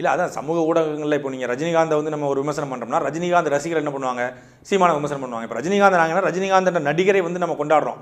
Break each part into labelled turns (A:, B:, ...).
A: இல்லை அதான் சமூக ஊடகங்களில் இப்போ நீங்கள் ரஜினிகாந்தை வந்து நம்ம ஒரு விமர்சனம் பண்ணுறோம்னா ரஜினிகாந்த் ரசிகர்கள் என்ன பண்ணுவாங்க சீமான விமர்சனம் பண்ணுவாங்க இப்போ ரஜினிகாந்த் நாங்கன்னா ரஜினிகாந்தோட நடிகரை வந்து நம்ம கொண்டாடுறோம்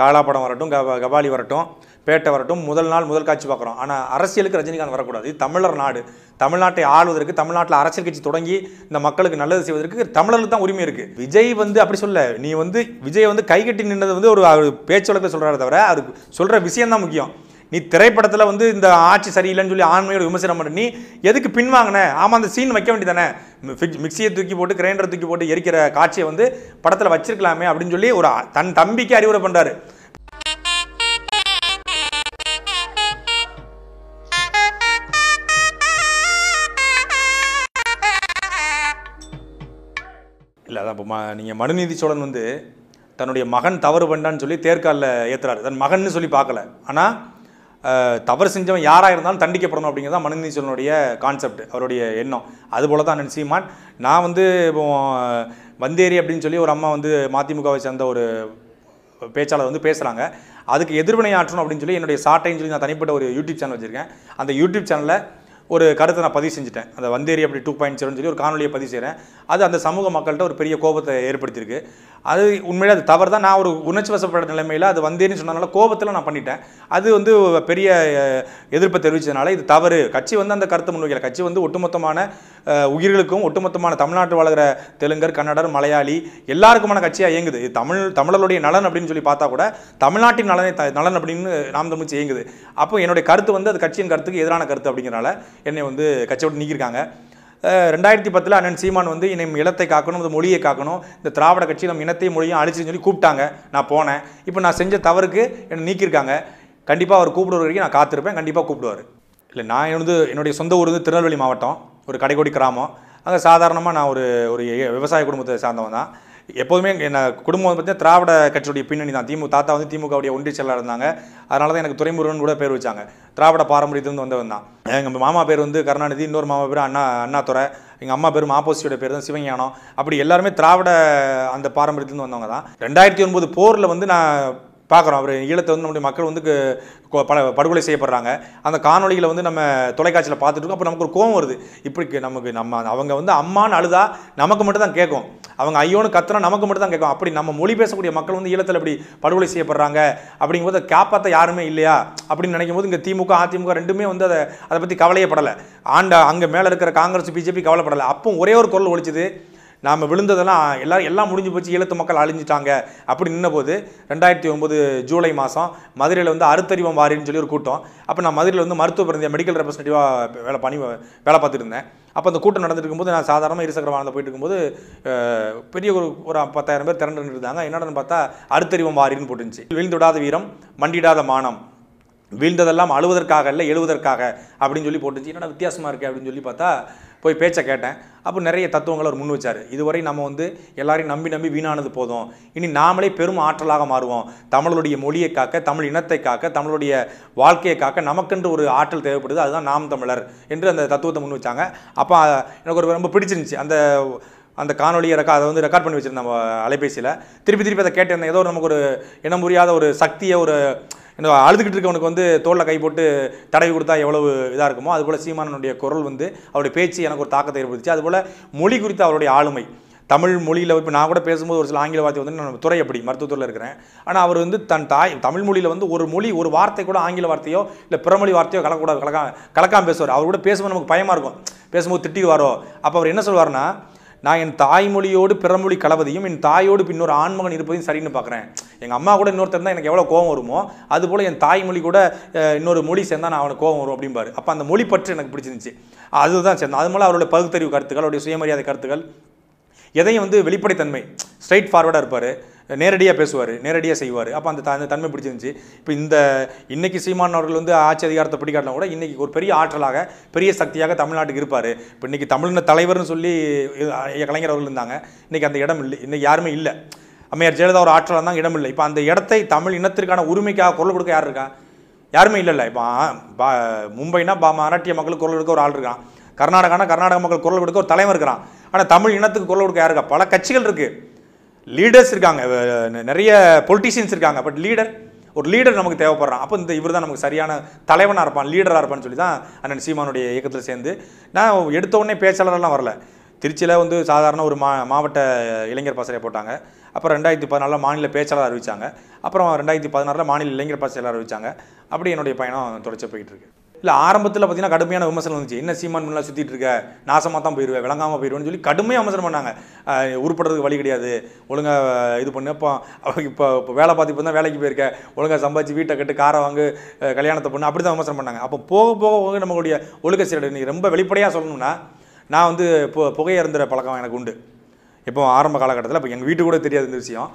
A: காலா படம் வரட்டும் கபாலி வரட்டும் பேட்டை வரட்டும் முதல் நாள் முதல் காட்சி பார்க்குறோம் ஆனால் அரசியலுக்கு ரஜினிகாந்த் வரக்கூடாது தமிழர் நாடு தமிழ்நாட்டை ஆளுவதற்கு தமிழ்நாட்டில் அரசியல் கட்சி தொடங்கி இந்த மக்களுக்கு நல்லது செய்வதற்கு தமிழர்களுக்கு தான் உரிமை இருக்குது விஜய் வந்து அப்படி சொல்ல நீ வந்து விஜய் வந்து கைகட்டி நின்றது வந்து ஒரு பேச்சு வழக்கில் சொல்கிறார தவிர அவருக்கு சொல்கிற விஷயம் தான் முக்கியம் நீ திரைப்படத்தில் வந்து இந்த ஆட்சி சரியில்லைன்னு சொல்லி ஆண்மையோட விமர்சனம் பண்ணி நீ எதுக்கு பின்வாங்கின ஆமாம் அந்த சீன் வைக்க வேண்டியதானே மிக்சியை தூக்கி போட்டு கிரைண்டரை தூக்கி போட்டு எரிக்கிற காட்சியை வந்து படத்தில் வச்சிருக்கலாமே அப்படின்னு சொல்லி ஒரு தன் தம்பிக்கு அறிவுரை பண்ணுறாரு இல்லை அதான் இப்போ நீங்கள் மனுநீதி சோழன் வந்து தன்னுடைய மகன் தவறு பண்ணான்னு சொல்லி தேர்காலில் ஏற்றுறாரு தன் மகன்னு சொல்லி பார்க்கல ஆனால் தவறு செஞ்சவன் யாராக இருந்தாலும் தண்டிக்கப்படணும் அப்படிங்கிறது தான் மனுநீச்சலனுடைய கான்செப்ட் அவருடைய எண்ணம் அதுபோல் தான் அண்ணன் நான் வந்து இப்போ வந்தேரி அப்படின்னு சொல்லி ஒரு அம்மா வந்து மதிமுகவை சேர்ந்த ஒரு பேச்சாளர் வந்து பேசுகிறாங்க அதுக்கு எதிர்வினை ஆற்றணும் அப்படின்னு சொல்லி என்னுடைய சாட்டைன்னு சொல்லி நான் தனிப்பட்ட ஒரு யூடியூப் சேனல் வச்சுருக்கேன் அந்த யூடியூப் சேனலில் ஒரு கருத்தை நான் பதிவு செஞ்சுட்டேன் அந்த வந்தேரி அப்படி டூ பாயிண்ட் செவன் சொல்லி ஒரு காணொலியை பதிவு செய்கிறேன் அது அந்த சமூக மக்கள்கிட்ட ஒரு பெரிய கோபத்தை ஏற்படுத்தியிருக்கு அது உண்மையிலே அது தவறு தான் நான் ஒரு உணர்ச்சி வசப்பட்ட நிலைமையில் அது வந்தேரின்னு சொன்னதுனால கோபத்தில் நான் பண்ணிட்டேன் அது வந்து பெரிய எதிர்ப்பை தெரிவித்ததுனால இது தவறு கட்சி வந்து அந்த கருத்தை முன்வைக்கல கட்சி வந்து ஒட்டுமொத்தமான உயிர்களுக்கும் ஒட்டுமொத்தமான தமிழ்நாட்டு வாழ்கிற தெலுங்கர் கன்னடர் மலையாளி எல்லாருக்குமான கட்சியாக இயங்குது தமிழ் தமிழருடைய நலன் அப்படின்னு சொல்லி பார்த்தா கூட தமிழ்நாட்டின் நலனை நலன் அப்படின்னு நாம் தமிழ் இயங்குது அப்போ என்னுடைய கருத்து வந்து அது கட்சியின் கருத்துக்கு எதிரான கருத்து அப்படிங்கிறனால என்னை வந்து கட்சியோடு நீக்கியிருக்காங்க ரெண்டாயிரத்தி பத்தில் அண்ணன் சீமான் வந்து இனி இனத்தை காக்கணும் இந்த மொழியை காக்கணும் இந்த திராவிட கட்சி நம்ம இனத்தையும் மொழியும் அழிச்சுன்னு சொல்லி கூப்பிட்டாங்க நான் போனேன் இப்போ நான் செஞ்ச தவறுக்கு என்னை நீக்கியிருக்காங்க கண்டிப்பாக அவர் கூப்பிடுவது வரைக்கும் நான் காத்திருப்பேன் கண்டிப்பாக கூப்பிடுவார் இல்லை நான் வந்து என்னுடைய சொந்த ஊர் வந்து திருநெல்வேலி மாவட்டம் ஒரு கடைக்கோடி கிராமம் அங்கே சாதாரணமாக நான் ஒரு ஒரு விவசாய குடும்பத்தை சார்ந்தவன் தான் எப்போதுமே என்ன குடும்பம் வந்து திராவிட கட்சியுடைய பின்னணி தான் திமுக தாத்தா வந்து திமுகவுடைய ஒன்றிய செயலாளர் இருந்தாங்க அதனால தான் எனக்கு துறைமுருகன் கூட பேர் வச்சாங்க திராவிட பாரம்பரியத்துலேருந்து வந்தவன் தான் எங்கள் மாமா பேர் வந்து கருணாநிதி இன்னொரு மாமா பேர் அண்ணா அண்ணாத்துறை எங்கள் அம்மா பேரும் ஆப்போசிட்டியோட பேர் தான் சிவஞானம் அப்படி எல்லாருமே திராவிட அந்த பாரம்பரியத்துலேருந்து வந்தவங்க தான் ரெண்டாயிரத்தி ஒன்பது போரில் வந்து நான் பார்க்குறோம் அவர் ஈழத்தை வந்து நம்முடைய மக்கள் வந்து பல படுகொலை செய்யப்படுறாங்க அந்த காணொலிகளை வந்து நம்ம தொலைக்காட்சியில் பார்த்துட்டு இருக்கோம் அப்போ நமக்கு ஒரு கோவம் வருது இப்படி நமக்கு நம்ம அவங்க வந்து அம்மான்னு அழுதா நமக்கு மட்டும் தான் கேட்கும் அவங்க ஐயோன்னு கத்துனா நமக்கு மட்டும் தான் கேட்கும் அப்படி நம்ம மொழி பேசக்கூடிய மக்கள் வந்து ஈழத்தில் இப்படி படுகொலை செய்யப்படுறாங்க அப்படிங்கும்போது காப்பாற்ற யாருமே இல்லையா அப்படின்னு நினைக்கும் போது இங்கே திமுக அதிமுக ரெண்டுமே வந்து அதை அதை பற்றி கவலையப்படலை ஆண்ட அங்கே மேலே இருக்கிற காங்கிரஸ் பிஜேபி கவலைப்படலை அப்போ ஒரே ஒரு குரல் ஒழிச்சுது நாம் விழுந்ததெல்லாம் எல்லோரும் எல்லாம் முடிஞ்சு போச்சு ஈழத்து மக்கள் அழிஞ்சிட்டாங்க அப்படி நின்னபோது ரெண்டாயிரத்தி ஒம்பது ஜூலை மாதம் மதுரையில் வந்து அறுத்தறிவம் வாரின்னு சொல்லி ஒரு கூட்டம் அப்போ நான் மதுரையில் வந்து மருத்துவ பிறந்த மெடிக்கல் ரெப்ரஸன்டேட்டிவாக வேலை பண்ணி வேலை இருந்தேன் அப்போ அந்த கூட்டம் நடந்துருக்கும் போது நான் சாதாரணமாக இருசக்கர வாகனத்தில் போயிட்டு இருக்கும்போது பெரிய ஒரு ஒரு பத்தாயிரம் பேர் திரண்டு இருந்தாங்க என்னடன்னு பார்த்தா அறுத்தறிவம் வாரின்னு போட்டுருந்துச்சு விழுந்து விடாத வீரம் மண்டிடாத மானம் வீழ்ந்ததெல்லாம் அழுவதற்காக இல்லை எழுவதற்காக அப்படின்னு சொல்லி போட்டுச்சு என்னடா வித்தியாசமாக இருக்குது அப்படின்னு சொல்லி பார்த்தா போய் பேச்சை கேட்டேன் அப்போ நிறைய தத்துவங்களை அவர் முன் வச்சார் இதுவரை நம்ம வந்து எல்லாரையும் நம்பி நம்பி வீணானது போதும் இனி நாமளே பெரும் ஆற்றலாக மாறுவோம் தமிழருடைய மொழியை காக்க தமிழ் இனத்தை காக்க தமிழுடைய வாழ்க்கையை காக்க நமக்கென்று ஒரு ஆற்றல் தேவைப்படுது அதுதான் நாம் தமிழர் என்று அந்த தத்துவத்தை முன் வச்சாங்க அப்போ எனக்கு ஒரு ரொம்ப பிடிச்சிருந்துச்சு அந்த அந்த காணொலியை ரெக்கா அதை வந்து ரெக்கார்ட் பண்ணி நம்ம அலைபேசியில் திருப்பி திருப்பி அதை கேட்டிருந்தேன் ஏதோ நமக்கு ஒரு இனம் புரியாத ஒரு சக்தியை ஒரு இந்த அழுதுகிட்டு இருக்கவனுக்கு வந்து தோளில் கை போட்டு தடவி கொடுத்தா எவ்வளவு இதாக இருக்குமோ அதுபோல் சீமானனுடைய குரல் வந்து அவருடைய பேச்சு எனக்கு ஒரு தாக்கத்தை ஏற்படுத்தி அதுபோல் மொழி குறித்த அவருடைய ஆளுமை தமிழ் மொழியில் இப்போ நான் கூட பேசும்போது ஒரு சில ஆங்கில வார்த்தை வந்து நான் துறை அப்படி மருத்துவத்துறையில் இருக்கிறேன் ஆனால் அவர் வந்து தன் தாய் தமிழ் மொழியில் வந்து ஒரு மொழி ஒரு வார்த்தை கூட ஆங்கில வார்த்தையோ இல்லை பிறமொழி வார்த்தையோ கலக்கூடாது கலக்கா கலக்காமல் பேசுவார் அவர் கூட பேசும்போது நமக்கு பயமாக இருக்கும் பேசும்போது திட்டி வரோ அப்போ அவர் என்ன சொல்வார்னா நான் என் தாய்மொழியோடு பிறமொழி கலவதையும் என் தாயோடு பின்னொரு ஆண்மகன் இருப்பதையும் சரின்னு பார்க்குறேன் எங்கள் அம்மா கூட இன்னொருத்தர் தான் எனக்கு எவ்வளோ கோவம் வருமோ அதுபோல் என் தாய்மொழி கூட இன்னொரு மொழி சேர்ந்தால் நான் அவனுக்கு கோவம் வரும் அப்படிம்பாரு அப்போ அந்த மொழி பற்று எனக்கு பிடிச்சிருந்துச்சு அதுதான் சேர்ந்தேன் அது மூலம் அவருடைய பகுத்தறிவு கருத்துக்கள் அவருடைய சுயமரியாதை கருத்துக்கள் எதையும் வந்து வெளிப்படைத்தன்மை ஸ்ட்ரைட் ஃபார்வர்டாக இருப்பார் நேரடியாக பேசுவார் நேரடியாக செய்வார் அப்போ அந்த அந்த தன்மை பிடிச்சிருந்துச்சு இப்போ இந்த இன்றைக்கி சீமான் அவர்கள் வந்து ஆட்சி அதிகாரத்தை பிடிக்காட்டினா கூட இன்றைக்கி ஒரு பெரிய ஆற்றலாக பெரிய சக்தியாக தமிழ்நாட்டுக்கு இருப்பார் இப்போ இன்றைக்கி தமிழின தலைவர்னு சொல்லி கலைஞர் அவர்கள் இருந்தாங்க இன்றைக்கி அந்த இடம் இல்லை இன்றைக்கி யாருமே இல்லை அம்மையார் ஜெயலலிதா ஒரு ஆற்றலாக தான் இடமில்லை இப்போ அந்த இடத்தை தமிழ் இனத்திற்கான உரிமைக்காக குரல் கொடுக்க யார் இருக்கா யாருமே இல்லைல்ல இப்போ மும்பைனா பா மராட்டிய மக்கள் குரல் கொடுக்க ஒரு ஆள் இருக்கான் கர்நாடகானா கர்நாடக மக்கள் குரல் கொடுக்க ஒரு தலைவர் இருக்கிறான் ஆனால் தமிழ் இனத்துக்கு குரல் கொடுக்க யாருக்கா பல கட்சிகள் இருக்குது லீடர்ஸ் இருக்காங்க நிறைய பொலிட்டிஷியன்ஸ் இருக்காங்க பட் லீடர் ஒரு லீடர் நமக்கு தேவைப்படுறான் அப்போ இந்த இவர் தான் நமக்கு சரியான தலைவனாக இருப்பான் லீடராக இருப்பான்னு சொல்லி தான் அண்ணன் சீமானுடைய இயக்கத்தில் சேர்ந்து நான் எடுத்த உடனே பேச்சாளரெல்லாம் வரல திருச்சியில் வந்து சாதாரண ஒரு மா மாவட்ட இளைஞர் பசரை போட்டாங்க அப்புறம் ரெண்டாயிரத்தி பதினாலில் மாநில பேச்சாளர் அறிவித்தாங்க அப்புறம் ரெண்டாயிரத்தி பதினாறில் மாநில இளைஞர் பேச்சாளர் அறிவித்தாங்க அப்படி என்னுடைய பயணம் தொடர்ச்சி போயிட்டு இருக்கு இல்லை ஆரம்பத்தில் பார்த்தீங்கன்னா கடுமையான விமர்சனம் வந்துச்சு என்ன சீமான் முன்னாள் சுற்றிட்டு இருக்க நாசமாக தான் போயிடுவேன் விளங்காமல் போயிடுவேன்னு சொல்லி கடுமையாக விமர்சனம் பண்ணாங்க உருப்படுறதுக்கு வழி கிடையாது ஒழுங்காக இது பண்ணி இப்போ இப்போ இப்போ வேலை பார்த்து இப்போ தான் வேலைக்கு போயிருக்க ஒழுங்காக சம்பாதிச்சு வீட்டை கட்டு காரை வாங்கு கல்யாணத்தை பண்ணு அப்படி தான் விமர்சனம் பண்ணாங்க அப்போ போக போக போக நம்மளுடைய ஒழுக்க சீரடி ரொம்ப வெளிப்படையாக சொல்லணும்னா நான் வந்து இப்போ புகையறந்துற பழக்கம் எனக்கு உண்டு இப்போ ஆரம்ப காலகட்டத்தில் இப்போ எங்கள் வீட்டு கூட தெரியாது இந்த விஷயம்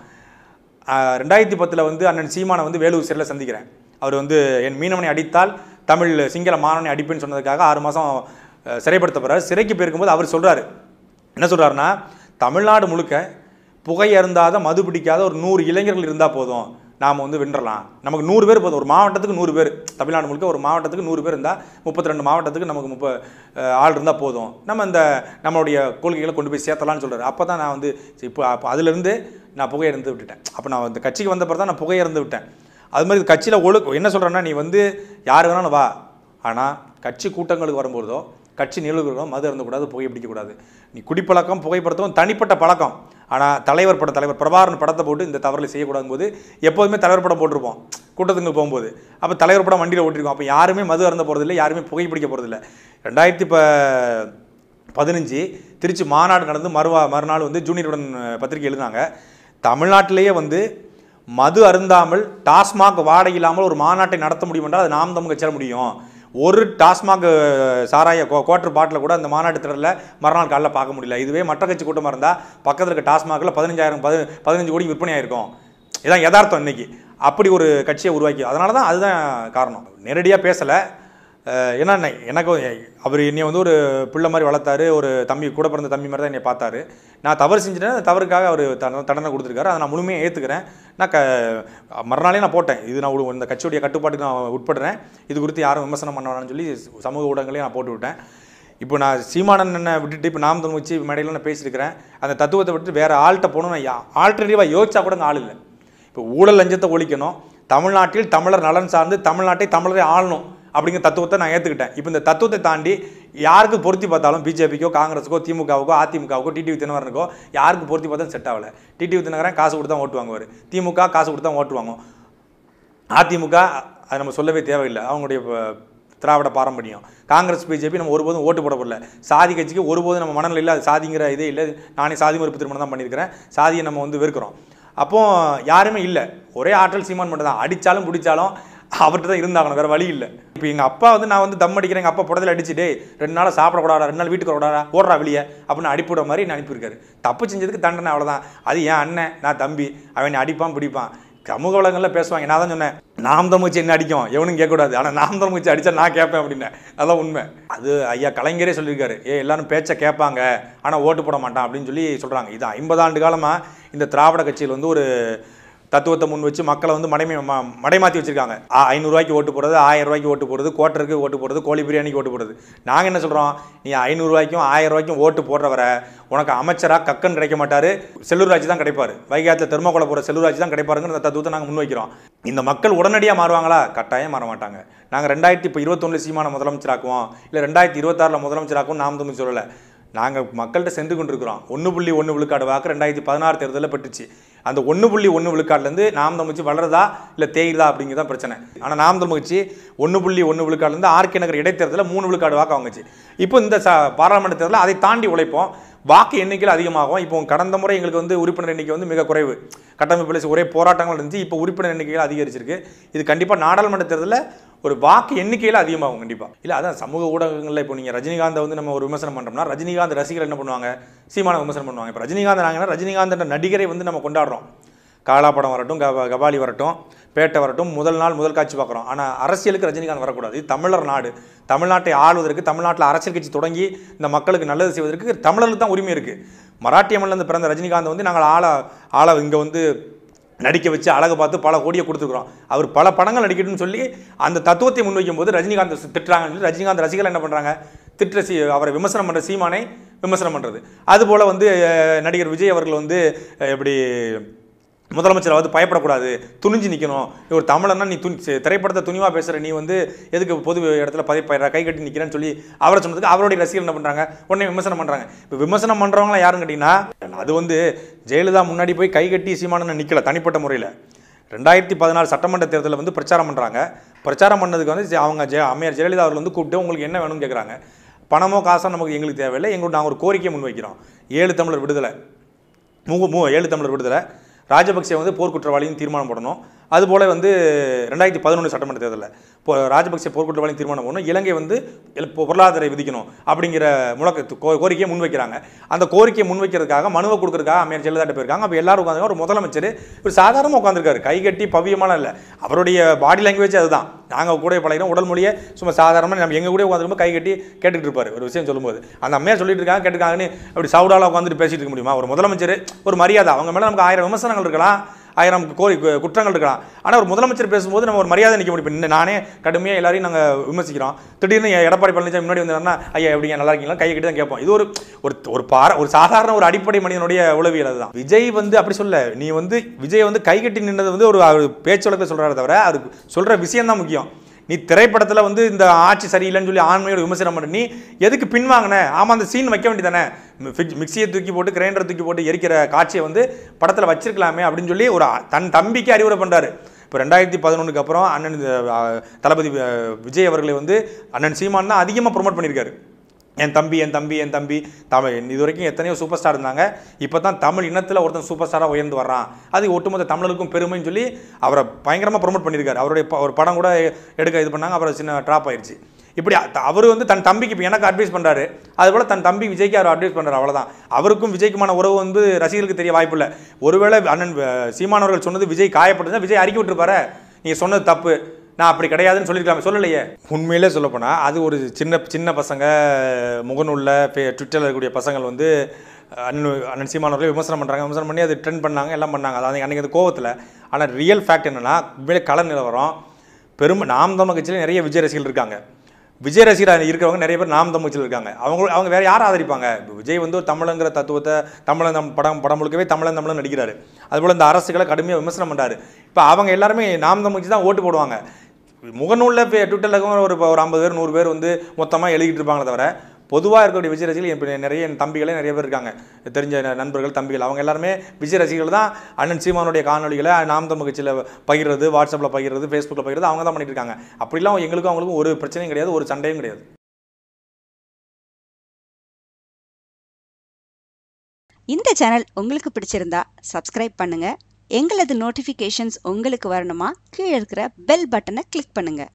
A: ரெண்டாயிரத்தி பத்தில் வந்து அண்ணன் சீமானை வந்து வேலூர் சிறையில் சந்திக்கிறேன் அவர் வந்து என் மீனவனை அடித்தால் தமிழ் சிங்கள மாணவனை அடிப்பேன்னு சொன்னதுக்காக ஆறு மாதம் சிறைப்படுத்த போகிறார் சிறைக்கு போயிருக்கும்போது அவர் சொல்கிறாரு என்ன சொல்கிறாருன்னா தமிழ்நாடு முழுக்க புகை அருந்தாத மது பிடிக்காத ஒரு நூறு இளைஞர்கள் இருந்தால் போதும் நாம் வந்து வென்றலாம் நமக்கு நூறு பேர் போதும் ஒரு மாவட்டத்துக்கு நூறு பேர் தமிழ்நாடு முழுக்க ஒரு மாவட்டத்துக்கு நூறு பேர் இருந்தால் முப்பத்தி ரெண்டு மாவட்டத்துக்கு நமக்கு முப்ப ஆள் இருந்தால் போதும் நம்ம இந்த நம்மளுடைய கொள்கைகளை கொண்டு போய் சேர்த்தலாம்னு சொல்கிறார் அப்போ தான் நான் வந்து இப்போ அப்போ அதுலேருந்து நான் புகையை விட்டுட்டேன் அப்போ நான் இந்த கட்சிக்கு வந்தப்பறம் தான் நான் புகையை இருந்து விட்டேன் அது மாதிரி கட்சியில் ஒழுக்கம் என்ன சொல்கிறேன்னா நீ வந்து யார் வேணாலும் வா ஆனால் கட்சி கூட்டங்களுக்கு வரும்போதோ கட்சி நிலவுகிறதோ மது இருந்தக்கூடாது புகை பிடிக்கக்கூடாது நீ குடிப்பழக்கம் புகைப்படுத்தவும் தனிப்பட்ட பழக்கம் ஆனால் தலைவர் படம் தலைவர் பிரபாகரன் படத்தை போட்டு இந்த தவறில் செய்யக்கூடாது போது எப்போதுமே தலைவர் படம் போட்டிருப்போம் கூட்டத்துக்கு போகும்போது அப்போ தலைவர் படம் வண்டியில் ஓட்டிருக்கோம் அப்போ யாருமே மது அருந்த போகிறதில்லை யாருமே புகைப்பிடிக்க போகிறதில்ல ரெண்டாயிரத்தி இப்போ பதினஞ்சு திருச்சி மாநாடு நடந்து மறுவா மறுநாள் வந்து ஜூனியருடன் பத்திரிகை எழுதினாங்க தமிழ்நாட்டிலேயே வந்து மது அருந்தாமல் டாஸ்மாக் வாடகை இல்லாமல் ஒரு மாநாட்டை நடத்த முடியும் என்றால் அது நாம் தமிழ் கட்சியால் முடியும் ஒரு டாஸ்மாக் சாராய குவார்டர் பாட்டில் கூட அந்த மாநாட்டு திட்டத்தில் மறுநாள் காலையில் பார்க்க முடியல இதுவே மற்ற கட்சி கூட்டமாக இருந்தால் பக்கத்தில் இருக்க டாஸ்மாகில் பதினஞ்சாயிரம் பதி பதினஞ்சு கோடி விற்பனையாக இருக்கும் இதான் யதார்த்தம் இன்றைக்கி அப்படி ஒரு கட்சியை உருவாக்கி அதனால தான் அதுதான் காரணம் நேரடியாக பேசலை ஏன்னா எனக்கும் அவர் என்னை வந்து ஒரு பிள்ளை மாதிரி வளர்த்தாரு ஒரு தம்பி கூட பிறந்த தம்பி மாதிரி தான் என்னை பார்த்தாரு நான் தவறு செஞ்சுட்டேன் தவறுக்காக அவர் தண்டனை கொடுத்துருக்காரு அதை நான் முழுமையாக ஏற்றுக்கிறேன் நான் க மறுநாளே நான் போட்டேன் இது நான் இந்த கட்சியுடைய கட்டுப்பாட்டுக்கு நான் உட்படுறேன் இது குறித்து யாரும் விமர்சனம் பண்ண வேணாம்னு சொல்லி சமூக ஊடகங்களையும் நான் போட்டு விட்டேன் இப்போ நான் சீமானன் என்ன விட்டுட்டு இப்போ நாம் வச்சு மேடையில் நான் பேசியிருக்கிறேன் அந்த தத்துவத்தை விட்டு வேறு ஆள்கிட்ட போகணும் நான் ஆல்டர்னேட்டிவாக யோசிச்சா கூட ஆள் இல்லை இப்போ ஊழல் லஞ்சத்தை ஒழிக்கணும் தமிழ்நாட்டில் தமிழர் நலன் சார்ந்து தமிழ்நாட்டை தமிழரை ஆளணும் அப்படிங்கிற தத்துவத்தை நான் ஏற்றுக்கிட்டேன் இப்போ இந்த தத்துவத்தை தாண்டி யாருக்கு பொருத்தி பார்த்தாலும் பிஜேபிக்கோ காங்கிரஸுக்கோ திமுகவுக்கோ அதிமுகவுக்கோ டிடிவி தினவரனுக்கோ யாருக்கு பொருத்தி பார்த்தாலும் செட் ஆகலை டிடிவி தினகரன் காசு கொடுத்தா ஓட்டுவாங்க வாங்குவார் திமுக காசு கொடுத்தா ஓட்டுவாங்க அதிமுக அது நம்ம சொல்லவே தேவையில்லை அவங்களுடைய திராவிட பாரம்பரியம் காங்கிரஸ் பிஜேபி நம்ம ஒருபோதும் ஓட்டு போடப்படல சாதி கட்சிக்கு ஒருபோதும் நம்ம மனநிலை இல்லை அது சாதிங்கிற இதே இல்லை நானே சாதி மறுப்பு திருமணம் தான் பண்ணியிருக்கிறேன் சாதியை நம்ம வந்து வெறுக்கிறோம் அப்போது யாருமே இல்லை ஒரே ஆற்றல் சீமான் மட்டும் தான் அடித்தாலும் பிடிச்சாலும் அவர்கிட்ட தான் இருந்தாங்க வேற வழி இல்லை இப்போ எங்கள் அப்பா வந்து நான் வந்து தம் அடிக்கிறேன் எங்கள் அப்பா புடத்தில் அடிச்சுட்டு ரெண்டு நாள் சாப்பிடக்கூடாதா ரெண்டு நாள் வீட்டுக்கு வரக்கூடாதா ஓடுறா வெளியே அப்படின்னு அடிப்பிட மாதிரி நான் அனுப்பியிருக்காரு தப்பு செஞ்சதுக்கு தண்டனை அவ்வளோதான் அது என் அண்ணன் நான் தம்பி அவன் அடிப்பான் பிடிப்பான் சமூக வளங்களில் பேசுவாங்க நான் தான் சொன்னேன் நாம் தமிழ்ச்சி என்ன அடிக்கும் எவனும் கேட்கக்கூடாது ஆனால் நாம் தமிழ்ச்சி அடித்தா நான் கேட்பேன் அப்படின்னு அதான் உண்மை அது ஐயா கலைஞரே சொல்லியிருக்காரு ஏ எல்லாரும் பேச்சை கேட்பாங்க ஆனால் ஓட்டு போட மாட்டான் அப்படின்னு சொல்லி சொல்கிறாங்க இது ஐம்பது ஆண்டு காலமாக இந்த திராவிட கட்சியில் வந்து ஒரு தத்துவத்தை முன் வச்சு மக்களை வந்து மடைமை மடைமாற்றி வச்சிருக்காங்க ஐநூறுரூவாய்க்கு ஓட்டு போடுறது ஆயிரம் ரூபாய்க்கு ஓட்டு போடுறது கோட்டருக்கு ஓட்டு போடுறது கோழி பிரியாணிக்கு ஓட்டு போடுறது நாங்கள் என்ன சொல்கிறோம் நீ ஐநூறுரூவாய்க்கும் ஆயிரம் ரூபாய்க்கும் ஓட்டு போடுறவரை உனக்கு அமைச்சராக கக்கன் கிடைக்க மாட்டார் செல்லூராட்சி தான் கிடைப்பார் வைகாத்தில் தெருமக்கோளை போகிற செல்லூராட்சி தான் கிடைப்பாருங்கிற தத்துவத்தை நாங்கள் முன் வைக்கிறோம் இந்த மக்கள் உடனடியாக மாறுவாங்களா கட்டாயம் மாற மாட்டாங்க நாங்கள் ரெண்டாயிரத்தி இப்போ இருபத்தொன்னு சீமான முதலமைச்சராக்குவோம் இல்லை ரெண்டாயிரத்தி இருபத்தாறில் முதலமைச்சராக்குவோம் நாம் தமிழ் சொல்லலை நாங்கள் மக்கள்கிட்ட சென்று கொண்டிருக்கிறோம் ஒன்று புள்ளி ஒன்று விழுக்காடு வாக்கு ரெண்டாயிரத்தி பதினாறு தேர்தலில் பெற்றுச்சு அந்த ஒன்று புள்ளி ஒன்று விழுக்காட்லேருந்து நாம் தமிழ்ச்சி வளருதா இல்லை தேயிருதா அப்படிங்கிறது தான் பிரச்சனை ஆனால் நாம் தமிழ்ச்சி ஒன்று புள்ளி ஒன்று விழுக்காட்லேருந்து ஆர்கே நகர் இடைத்தேர்தலில் மூணு விழுக்காடு வாக்கு வாங்குச்சு இப்போ இந்த ச பாராளுமன்ற தேர்தலில் அதை தாண்டி உழைப்போம் வாக்கு எண்ணிக்கையில் அதிகமாகும் இப்போ கடந்த முறை எங்களுக்கு வந்து உறுப்பினர் எண்ணிக்கை வந்து மிக குறைவு கட்டமைப்பில் ஒரே போராட்டங்கள் இருந்துச்சு இப்போ உறுப்பினர் எண்ணிக்கைகள் அதிகரிச்சிருக்கு இது கண்டிப்பாக நாடாளுமன்ற தேர்தலில் ஒரு வாக்கு எண்ணிக்கையில் அதிகமாகும் கண்டிப்பாக இல்லை அதான் சமூக ஊடகங்களில் இப்போ நீங்கள் ரஜினிகாந்தை வந்து நம்ம ஒரு விமர்சனம் பண்ணுறோம்னா ரஜினிகாந்த் ரசிகர்கள் என்ன பண்ணுவாங்க சீமான விமர்சனம் பண்ணுவாங்க இப்போ ரஜினிகாந்த் நாங்கன்னா ரஜினிகாந்த் நடிகரை வந்து நம்ம கொண்டாடுறோம் காலா படம் வரட்டும் கபாலி வரட்டும் பேட்டை வரட்டும் முதல் நாள் முதல் காட்சி பார்க்குறோம் ஆனால் அரசியலுக்கு ரஜினிகாந்த் வரக்கூடாது தமிழர் நாடு தமிழ்நாட்டை ஆளுவதற்கு தமிழ்நாட்டில் அரசியல் கட்சி தொடங்கி இந்த மக்களுக்கு நல்லது செய்வதற்கு தமிழர்களுக்கு தான் உரிமை இருக்குது மராட்டிய மண்ணிலேருந்து பிறந்த ரஜினிகாந்த் வந்து நாங்கள் ஆள ஆள இங்கே வந்து நடிக்க வச்சு அழகு பார்த்து பல கோடியை கொடுத்துருக்குறோம் அவர் பல படங்கள் நடிக்கட்டும்னு சொல்லி அந்த தத்துவத்தை முன்வைக்கும் போது ரஜினிகாந்த் திட்டுறாங்கன்னு சொல்லி ரஜினிகாந்த் ரசிகர்கள் என்ன பண்ணுறாங்க திட்டுற சீ அவரை விமர்சனம் பண்ணுற சீமானை விமர்சனம் பண்ணுறது அதுபோல் வந்து நடிகர் விஜய் அவர்கள் வந்து எப்படி முதலமைச்சர் வந்து பயப்படக்கூடாது துணிஞ்சு நிற்கணும் ஒரு தமிழன்னா நீ துணி திரைப்படத்தை துணிவாக பேசுகிற நீ வந்து எதுக்கு பொது இடத்துல பதி கை கட்டி நிற்கிறேன்னு சொல்லி அவரை சொன்னதுக்கு அவருடைய ரசிகர் என்ன பண்ணுறாங்க உடனே விமர்சனம் பண்ணுறாங்க இப்போ விமர்சனம் பண்ணுறவங்களாம் யாருன்னு கேட்டிங்கன்னா அது வந்து ஜெயலலிதா முன்னாடி போய் கை கட்டி சீமானன் நிற்கல தனிப்பட்ட முறையில் ரெண்டாயிரத்தி பதினாலு சட்டமன்ற தேர்தலில் வந்து பிரச்சாரம் பண்ணுறாங்க பிரச்சாரம் பண்ணதுக்கு வந்து அவங்க ஜெ அமையர் ஜெயலலிதா அவர்கள் வந்து கூப்பிட்டு உங்களுக்கு என்ன வேணும்னு கேட்குறாங்க பணமோ காசோ நமக்கு எங்களுக்கு தேவையில்லை எங்களுக்கு நாங்கள் ஒரு கோரிக்கையை முன்வைக்கிறோம் ஏழு தமிழர் விடுதலை மூ மூ ஏழு தமிழர் விடுதலை ராஜபக்சே வந்து போர்க்குற்றவாளியும் தீர்மானம் போடணும் அதுபோல் வந்து ரெண்டாயிரத்தி பதினொன்று சட்டமன்ற தேர்தலில் இப்போ ராஜபக்சே போர்க்குற்றவாளி தீர்மானம் பண்ணணும் இலங்கை வந்து பொருளாதார விதிக்கணும் அப்படிங்கிற முழக்க கோரிக்கையை முன்வைக்கிறாங்க அந்த கோரிக்கையை முன்வைக்கிறதுக்காக மனுவை கொடுக்குறதுக்காக அமைச்சர் ஜெயலலிதா போயிருக்காங்க அப்போ எல்லாரும் உட்காந்து ஒரு முதலமைச்சர் ஒரு சாதாரணமாக உட்காந்துருக்காரு கைகட்டி பவியமான இல்லை அவருடைய பாடி லாங்குவேஜ் அதுதான் நாங்கள் கூட பழகிறோம் உடல் மொழியை சும்மா சாதாரணமாக நம்ம எங்கள் கூட உட்காந்துருக்கும் கை கட்டி கேட்டுகிட்டு இருப்பார் ஒரு விஷயம் சொல்லும்போது அந்த அம்மையாக சொல்லிட்டு இருக்காங்க கேட்டுக்காங்கன்னு அப்படி சவுடாலாக உட்காந்துட்டு பேசிட்டு இருக்க முடியுமா ஒரு முதலமைச்சர் ஒரு மரியாதை அவங்க மேலே நமக்கு ஆயிரம் விமர்சனங்கள் இருக்கலாம் ஆயிரம் கோரி குற்றங்கள் இருக்கலாம் ஆனால் ஒரு முதலமைச்சர் பேசும்போது நம்ம ஒரு மரியாதை நிற்க முடியும் நானே கடுமையாக எல்லாரையும் நாங்கள் விமர்சிக்கிறோம் திடீர்னு எடப்பாடி பழனிசாமி முன்னாடி வந்தாருன்னா ஐயா எப்படிங்க நல்லா இருக்கீங்களா கையை கிட்டே தான் கேட்போம் இது ஒரு ஒரு பார ஒரு சாதாரண ஒரு அடிப்படை மனிதனுடைய உளவியல் அதுதான் விஜய் வந்து அப்படி சொல்ல நீ வந்து விஜய் வந்து கை கட்டி நின்றது வந்து ஒரு பேச்சு வழக்கில் சொல்கிறாரு தவிர அவருக்கு சொல்கிற விஷயம் தான் முக்கியம் நீ திரைப்படத்தில் வந்து இந்த ஆட்சி சரியில்லைன்னு சொல்லி ஆண்மையோட விமர்சனம் பண்ணி நீ எதுக்கு பின்வாங்கின ஆமாம் அந்த சீன் வைக்க வேண்டியதானே மிக்சியை தூக்கி போட்டு கிரைண்டரை தூக்கி போட்டு எரிக்கிற காட்சியை வந்து படத்தில் வச்சிருக்கலாமே அப்படின்னு சொல்லி ஒரு தன் தம்பிக்கு அறிவுரை பண்ணுறாரு இப்போ ரெண்டாயிரத்தி பதினொன்றுக்கு அப்புறம் அண்ணன் தளபதி விஜய் அவர்களை வந்து அண்ணன் சீமான் தான் அதிகமாக ப்ரொமோட் பண்ணியிருக்காரு என் தம்பி என் தம்பி என் தம்பி தமிழ் இது வரைக்கும் எத்தனையோ சூப்பர் ஸ்டார் இருந்தாங்க இப்போ தான் தமிழ் இனத்தில் ஒருத்தன் சூப்பர் ஸ்டாராக உயர்ந்து வர்றான் அது ஒட்டுமொத்த தமிழருக்கும் பெருமைன்னு சொல்லி அவரை பயங்கரமாக ப்ரொமோட் பண்ணியிருக்காரு அவருடைய ஒரு படம் கூட எடுக்க இது பண்ணாங்க அப்புறம் சின்ன ட்ராப் ஆயிடுச்சு இப்படி அவர் வந்து தன் தம்பிக்கு இப்போ எனக்கு அட்வைஸ் பண்ணுறாரு அதுபோல் தன் தம்பி விஜய்க்கு அவர் அட்வைஸ் பண்ணுறாரு அவ்வளோதான் அவருக்கும் விஜய்க்குமான உறவு வந்து ரசிகர்களுக்கு தெரிய வாய்ப்பு இல்லை ஒருவேளை அண்ணன் சீமானவர்கள் சொன்னது விஜய் காயப்பட்டதுன்னா விஜய் அறிக்கை விட்டுருப்பாரு நீங்கள் சொன்னது தப்பு நான் அப்படி கிடையாதுன்னு சொல்லியிருக்கலாமே சொல்லலையே உண்மையிலே சொல்லப்போனால் அது ஒரு சின்ன சின்ன பசங்க முகநூலில் ட்விட்டரில் இருக்கக்கூடிய பசங்கள் வந்து அண்ணன் அண்ணன் சீமானவர்களே விமர்சனம் பண்ணுறாங்க விமர்சனம் பண்ணி அது ட்ரெண்ட் பண்ணாங்க எல்லாம் பண்ணாங்க அதாவது அன்றைக்கி அந்த கோவத்தில் ஆனால் ரியல் ஃபேக்ட் என்னென்னா உண்மையிலே கல நிலவரம் பெரும் நாம் தமிழ் கட்சியில் நிறைய விஜய் ரசிகர்கள் இருக்காங்க விஜய் ரசிகர் இருக்கிறவங்க நிறைய பேர் நாம் தமிழ்ச்சியில் இருக்காங்க அவங்க அவங்க வேறு யார் ஆதரிப்பாங்க இப்போ விஜய் வந்து ஒரு தமிழங்கிற தத்துவத்தை தமிழன் தம் படம் படம் முழுக்கவே தமிழன் தமிழன் நடிக்கிறாரு அதுபோல் இந்த அரசுகளை கடுமையாக விமர்சனம் பண்ணுறாரு இப்போ அவங்க எல்லாருமே நாம் தமிழ்ச்சி தான் ஓட்டு போடுவாங்க முகநூலில் இப்போ ட்விட்டரில் ஒரு ஒரு ஐம்பது பேர் நூறு பேர் வந்து மொத்தமாக எழுதிட்டு இருப்பாங்களே தவிர பொதுவாக இருக்கக்கூடிய விஜய் ரசிகர்கள் இப்போ நிறைய என் தம்பிகளே நிறைய பேர் இருக்காங்க தெரிஞ்ச நண்பர்கள் தம்பிகள் அவங்க எல்லாருமே விஜய் ரசிகர்கள் தான் அண்ணன் சீமானுடைய காணொலிகளை நாம் தமிழ் கட்சியில் பகிர்றது வாட்ஸ்அப்பில் பகிர்றது ஃபேஸ்புக்கில் பகிர்றது அவங்க தான் பண்ணிட்டு இருக்காங்க அப்படிலாம் எங்களுக்கும் அவங்களுக்கும் ஒரு பிரச்சனையும் கிடையாது ஒரு சண்டையும் கிடையாது இந்த சேனல் உங்களுக்கு பிடிச்சிருந்தா சப்ஸ்கிரைப் பண்ணுங்கள் எங்களது நோட்டிஃபிகேஷன்ஸ் உங்களுக்கு வரணுமா கீழே இருக்கிற பெல் பட்டனை கிளிக் பண்ணுங்கள்